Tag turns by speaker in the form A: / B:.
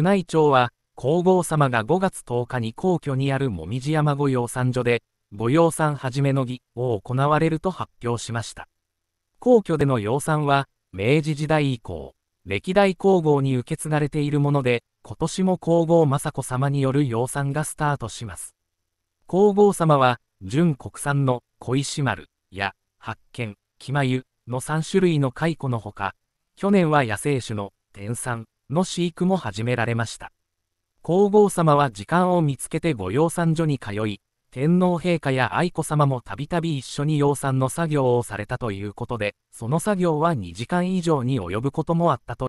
A: 宮内庁は、皇后さまが5月10日に皇居にある紅葉山御養蚕所で、御養蚕はじめの儀を行われると発表しました。皇居での養蚕は、明治時代以降、歴代皇后に受け継がれているもので、今年も皇后雅子さまによる養蚕がスタートします。皇后さまは、純国産の小石丸や発見、きまゆの3種類の蚕のほか、去年は野生種の天産、の飼育も始められました。皇后さまは時間を見つけて御養蚕所に通い、天皇陛下や愛子さまもたびたび一緒に養蚕の作業をされたということで、その作業は2時間以上に及ぶこともあったと